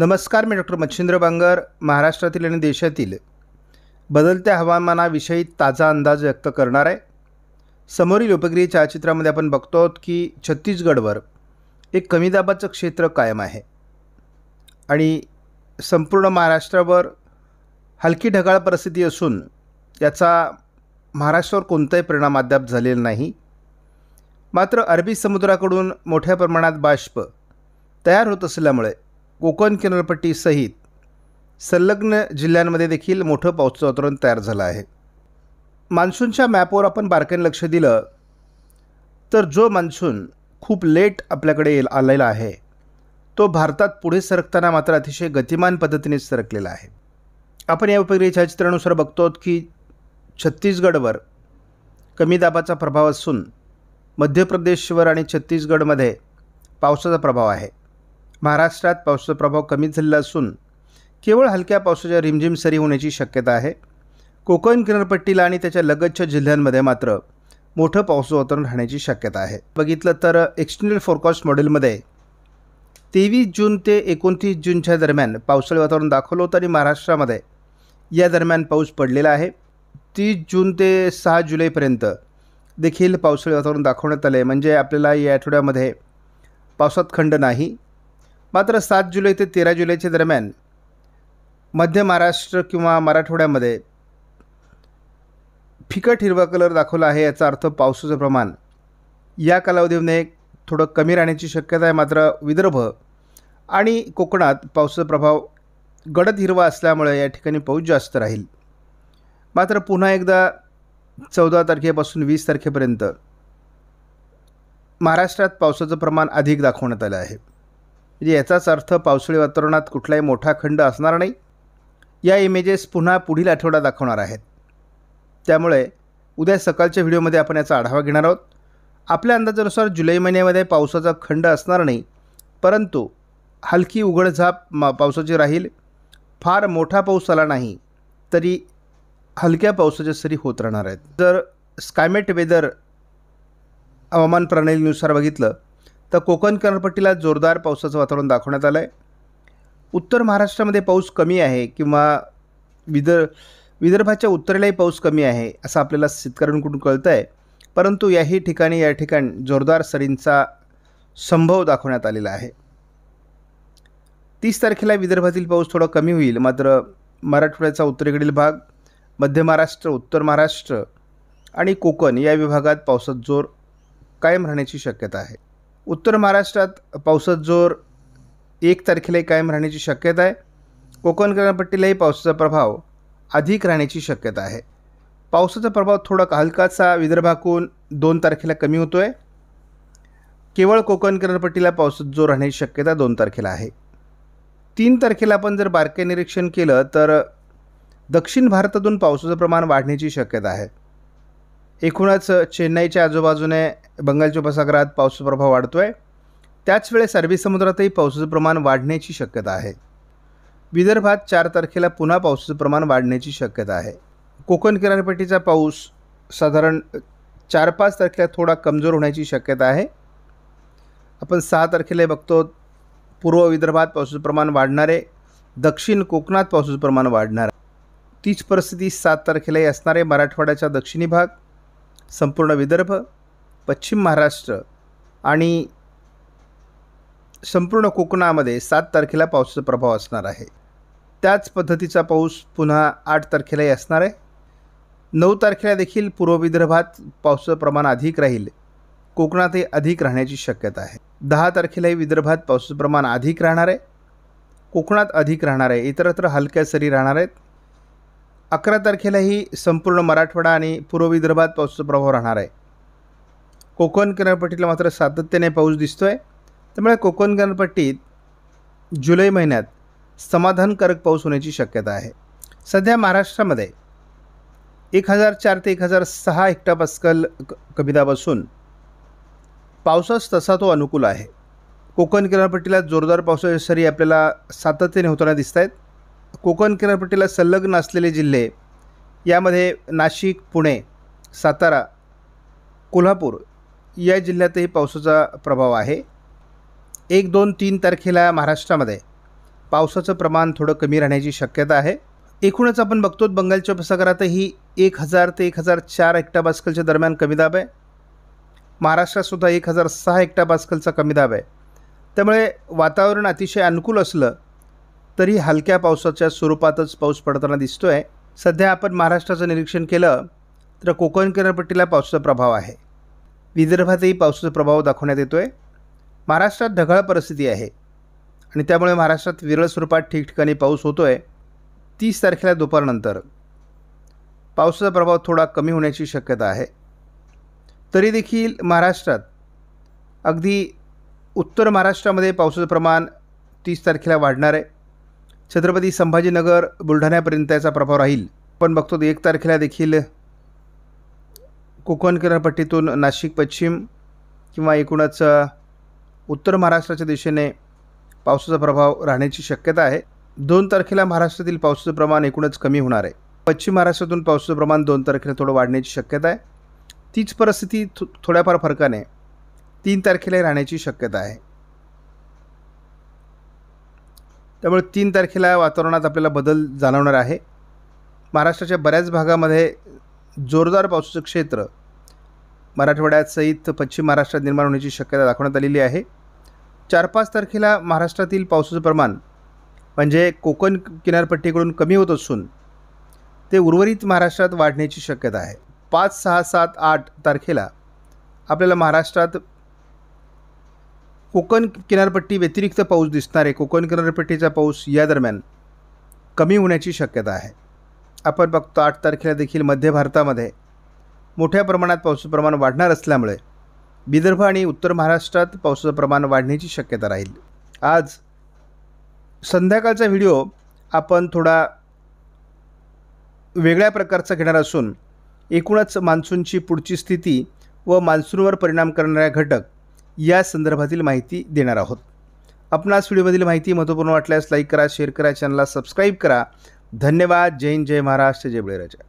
नमस्कार मी डॉक्टर मच्छिंद्र बांगर महाराष्ट्रातील आणि देशातील बदलत्या हवामानाविषयी ताजा अंदाज व्यक्त करणार आहे समोरील उपग्रह छायाचित्रामध्ये आपण बघतो आहोत की छत्तीसगडवर एक कमी दाबाचं क्षेत्र कायम आहे आणि संपूर्ण महाराष्ट्रावर हलकी ढगाळ परिस्थिती असून याचा महाराष्ट्रावर कोणताही परिणाम अद्याप झालेला नाही मात्र अरबी समुद्राकडून मोठ्या प्रमाणात बाष्प तयार होत असल्यामुळे कोकण किनारपट्टीसहित संलग्न जिल्ह्यांमध्ये देखील मोठं पाऊस वातावरण तयार झालं आहे मान्सूनच्या मॅपवर आपण बारकाईने लक्ष दिलं तर जो मान्सून खूप लेट आपल्याकडे येईल आलेला आहे तो भारतात पुढे सरकताना मात्र अतिशय गतिमान पद्धतीने सरकलेला आहे आपण या उपग्रही छायाचित्रानुसार बघतो की छत्तीसगडवर कमी दाबाचा प्रभाव असून मध्य प्रदेशवर आणि छत्तीसगडमध्ये पावसाचा प्रभाव आहे महाराष्ट्रात पावसाचा प्रभाव कमी झालेला असून केवळ हलक्या पावसाच्या रिमझिम सरी होण्याची शक्यता आहे कोकण किनारपट्टीला आणि त्याच्या लगतच्या जिल्ह्यांमध्ये मात्र मोठं पाऊस वातावरण राहण्याची शक्यता आहे बघितलं तर एक्सटर्नल फोरकास्ट मॉडेलमध्ये तेवीस जून ते एकोणतीस जूनच्या दरम्यान पावसाळी वातावरण दाखवलं होतं आणि महाराष्ट्रामध्ये या दरम्यान पाऊस पडलेला आहे तीस जून ते सहा जुलैपर्यंत देखील पावसाळी वातावरण दाखवण्यात आलं आहे म्हणजे आपल्याला या आठवड्यामध्ये पावसात खंड नाही मात्र सात जुलै ते तेरा जुलैच्या दरम्यान मध्य महाराष्ट्र किंवा मराठवाड्यामध्ये फिकट हिरवा कलर दाखवला आहे याचा अर्थ पावसाचं प्रमाण या कालावधीमध्ये थोडं कमी राहण्याची शक्यता आहे मात्र विदर्भ आणि कोकणात पावसाचा प्रभाव गडद हिरवा असल्यामुळे या ठिकाणी पाऊस जास्त राहील मात्र पुन्हा एकदा चौदा तारखेपासून वीस तारखेपर्यंत महाराष्ट्रात पावसाचं प्रमाण अधिक दाखवण्यात आलं आहे म्हणजे याचाच अर्थ पावसाळी वातावरणात कुठलाही मोठा खंड असणार नाही या इमेजेस पुन्हा पुढील आठवडा दाखवणार आहेत त्यामुळे उद्या सकाळच्या व्हिडिओमध्ये आपण याचा आढावा घेणार आहोत आपल्या अंदाजानुसार जुलै महिन्यामध्ये पावसाचा खंड असणार नाही परंतु हलकी उघडझाप मा पावसाची राहील फार मोठा पाऊस आला नाही तरी हलक्या पावसाच्या सरी होत राहणार आहेत जर स्कायमेट वेदर हवामान प्रणालीनुसार बघितलं तर कोकण किनारपट्टीला जोरदार पावसाचं वातावरण दाखवण्यात आलं आहे उत्तर महाराष्ट्रामध्ये पाऊस कमी आहे किंवा विदर् विदर्भाच्या उत्तरेलाही पाऊस कमी आहे असं आपल्याला शेतकऱ्यांकडून कळतं आहे परंतु याही ठिकाणी या ठिकाण जोरदार सरींचा संभव दाखवण्यात आलेला आहे तीस तारखेला विदर्भातील पाऊस थोडा कमी होईल मात्र मराठवाड्याचा उत्तरेकडील भाग मध्य महाराष्ट्र उत्तर महाराष्ट्र आणि कोकण या विभागात पावसात जोर कायम राहण्याची शक्यता आहे उत्तर महाराष्ट्रात पावसात जोर एक तारखेलाही कायम राहण्याची शक्यता आहे कोकण किनारपट्टीलाही पावसाचा प्रभाव अधिक राहण्याची शक्यता आहे पावसाचा प्रभाव थोडा हलकासा विदर्भाकून दोन तारखेला कमी होतो आहे केवळ कोकण किनारपट्टीला पावसात जोर राहण्याची शक्यता दोन तारखेला आहे तीन तारखेला आपण जर बारके निरीक्षण केलं तर दक्षिण भारतातून पावसाचं प्रमाण वाढण्याची शक्यता आहे एकूणच चेन्नईच्या आजूबाजूने बंगालच्या उपसागरात पावसाचा प्रभाव वाढतो आहे त्याचवेळेस वेळेस अरबी समुद्रातही पावसाचं प्रमाण वाढण्याची शक्यता आहे विदर्भात चार तारखेला पुन्हा पावसाचं प्रमाण वाढण्याची शक्यता आहे कोकण किनारपट्टीचा पाऊस साधारण चार पाच तारखेला थोडा कमजोर होण्याची शक्यता आहे आपण सहा तारखेला बघतो पूर्व विदर्भात पावसाचं प्रमाण वाढणारे दक्षिण कोकणात पावसाचं प्रमाण वाढणार तीच परिस्थिती सात तारखेलाही आहे मराठवाड्याचा दक्षिणी भाग संपूर्ण विदर्भ पश्चिम महाराष्ट्र आणि संपूर्ण कोकणामध्ये सात तारखेला पावसाचा प्रभाव असणार आहे त्याच पद्धतीचा पाऊस पुन्हा आठ तारखेलाही असणार आहे नऊ तारखेला देखील पूर्व विदर्भात पावसाचं प्रमाण अधिक राहील कोकणातही अधिक राहण्याची शक्यता आहे दहा तारखेलाही विदर्भात पावसाचं प्रमाण अधिक राहणार आहे कोकणात अधिक राहणार आहे इतरत्र हलक्या सरी राहणार आहेत अकरा तारखेलाही संपूर्ण मराठवाडा आणि पूर्व विदर्भात पावसाचा प्रभाव राहणार आहे कोकण किनारपट्टीला मात्र सातत्याने पाऊस दिसतो आहे त्यामुळे कोकण किनारपट्टीत जुलै महिन्यात समाधानकारक पाऊस होण्याची शक्यता आहे सध्या महाराष्ट्रामध्ये एक हजार चार ते एक हजार सहा हेक्टापास्कल क कमीदाब असून पावसास तसा तो अनुकूल आहे कोकण किनारपट्टीला जोरदार पावसाच्या सरी आपल्याला सातत्याने होताना दिसत आहेत कोकण किनारपट्टीला संलग्न असलेले जिल्हे यामध्ये नाशिक पुणे सातारा कोल्हापूर या जिल्ह्यातही पावसाचा प्रभाव आहे एक दोन तीन तारखेला महाराष्ट्रामध्ये पावसाचं प्रमाण थोडं कमी राहण्याची शक्यता आहे एकूणच आपण बघतो बंगालच्या उपसागरातही एक हजार ते एक हजार चार बास्कलच्या दरम्यान कमी दाब आहे महाराष्ट्रातसुद्धा एक हजार सहा बास्कलचा कमी दाब आहे त्यामुळे वातावरण अतिशय अनुकूल असलं तरी हलक्या पावसाच्या स्वरूपातच पाऊस पडताना दिसतो आहे सध्या आपण महाराष्ट्राचं निरीक्षण केलं तर कोकण किनारपट्टीला पावसाचा प्रभाव आहे विदर्भातही पावसाचा प्रभाव दाखवण्यात येतो आहे महाराष्ट्रात ढगाळ परिस्थिती आहे आणि त्यामुळे महाराष्ट्रात विरळ स्वरूपात ठिकठिकाणी पाऊस होतो आहे तीस तारखेला दुपारनंतर पावसाचा प्रभाव थोडा कमी होण्याची शक्यता आहे तरी देखील महाराष्ट्रात अगदी उत्तर महाराष्ट्रामध्ये पावसाचं प्रमाण तीस तारखेला वाढणार आहे छत्रपती संभाजीनगर बुलढाण्यापर्यंत याचा प्रभाव राहील पण बघतो एक तारखेला देखील कोकण किनारपट्टीतून नाशिक पश्चिम किंवा एकूणच उत्तर महाराष्ट्राच्या दिशेने पावसाचा प्रभाव राहण्याची शक्यता आहे दोन तारखेला महाराष्ट्रातील पावसाचं प्रमाण एकूणच कमी होणार आहे पश्चिम महाराष्ट्रातून पावसाचं प्रमाण दोन तारखेला थोडं वाढण्याची शक्यता आहे तीच परिस्थिती थो थोड्याफार फरकाने तीन तारखेला राहण्याची शक्यता आहे त्यामुळे तीन तारखेला वातावरणात आपल्याला बदल जाणवणार आहे महाराष्ट्राच्या बऱ्याच भागामध्ये जोरदार पावसाचं क्षेत्र मराठवाड्यात सहित पश्चिम महाराष्ट्रात निर्माण होण्याची शक्यता दाखवण्यात आलेली आहे चार पाच तारखेला महाराष्ट्रातील पावसाचं प्रमाण म्हणजे कोकण किनारपट्टीकडून कमी होत असून ते उर्वरित महाराष्ट्रात वाढण्याची शक्यता आहे पाच सहा सात आठ तारखेला आपल्याला महाराष्ट्रात कोकण किनारपट्टी व्यतिरिक्त पाऊस दिसणार आहे कोकण किनारपट्टीचा पाऊस या दरम्यान कमी होण्याची शक्यता आहे आपण बघतो आठ तारखेला देखील मध्य भारतामध्ये मोठ्या प्रमाणात पावसाचं प्रमाण वाढणार असल्यामुळे विदर्भ आणि उत्तर महाराष्ट्रात पावसाचं प्रमाण वाढण्याची शक्यता राहील आज संध्याकाळचा व्हिडिओ आपण थोडा वेगळ्या प्रकारचा घेणार असून एकूणच मान्सूनची पुढची स्थिती व मान्सूनवर परिणाम करणाऱ्या घटक या संदर्भातील माहिती देणार आहोत आपणास व्हिडिओमधील माहिती महत्त्वपूर्ण वाटल्यास लाईक करा शेअर करा चॅनलला सबस्क्राईब करा धन्यवाद जैन, जय महाराष्ट्र जय बळीराजा